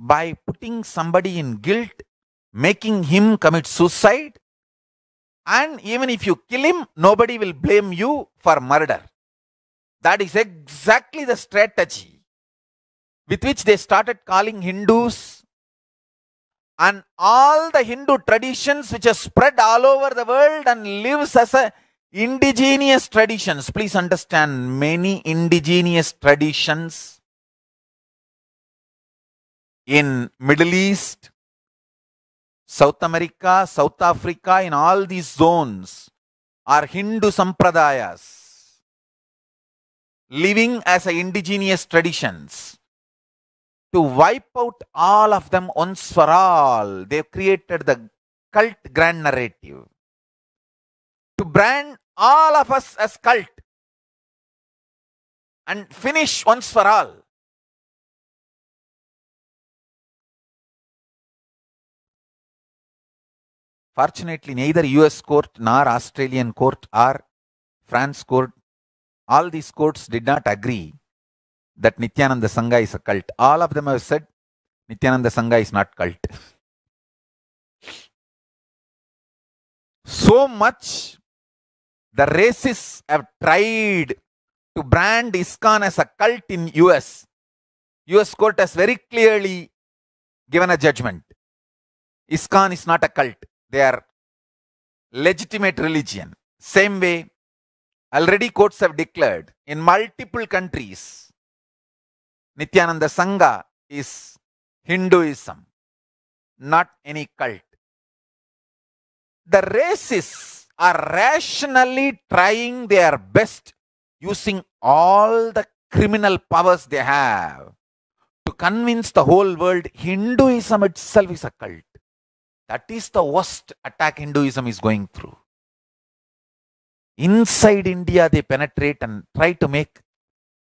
by putting somebody in guilt, making him commit suicide. And even if you kill him, nobody will blame you for murder. That is exactly the strategy with which they started calling Hindus and all the Hindu traditions which are spread all over the world and lives as a indigenous traditions. Please understand many indigenous traditions in Middle East, South America, South Africa, in all these zones are Hindu sampradayas, living as indigenous traditions. To wipe out all of them once for all, they've created the cult grand narrative. To brand all of us as cult and finish once for all. Fortunately, neither US court nor Australian court or France court, all these courts did not agree that Nityananda Sangha is a cult. All of them have said Nityananda Sangha is not cult. So much the racists have tried to brand ISKCON as a cult in US. US court has very clearly given a judgment. ISKCON is not a cult. They are legitimate religion. Same way, already courts have declared in multiple countries, Nityananda Sangha is Hinduism, not any cult. The racists are rationally trying their best using all the criminal powers they have to convince the whole world Hinduism itself is a cult. That is the worst attack Hinduism is going through. Inside India, they penetrate and try to make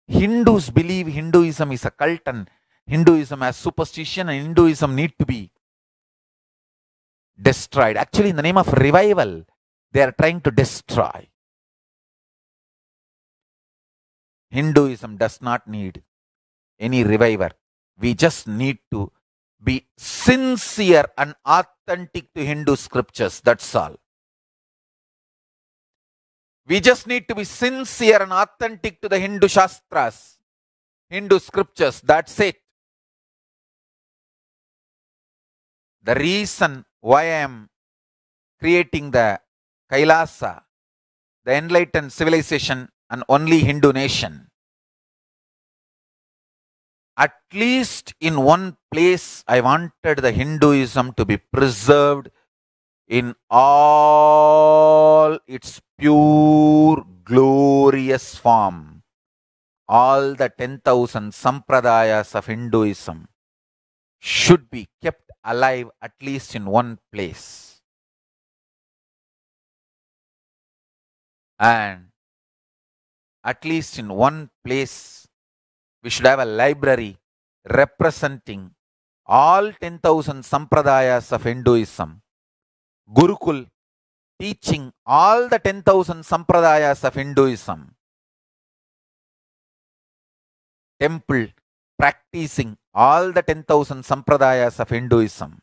Hindus believe Hinduism is a cult and Hinduism as superstition and Hinduism need to be destroyed. Actually, in the name of revival, they are trying to destroy. Hinduism does not need any reviver. We just need to be sincere and authentic to Hindu scriptures. That's all. We just need to be sincere and authentic to the Hindu Shastras, Hindu scriptures. That's it. The reason why I am creating the Kailasa, the enlightened civilization, and only Hindu nation at least in one place, I wanted the Hinduism to be preserved in all its pure, glorious form. All the 10,000 sampradayas of Hinduism should be kept alive at least in one place. And at least in one place we should have a library representing all 10,000 sampradayas of Hinduism. Gurukul teaching all the 10,000 sampradayas of Hinduism. Temple practicing all the 10,000 sampradayas of Hinduism.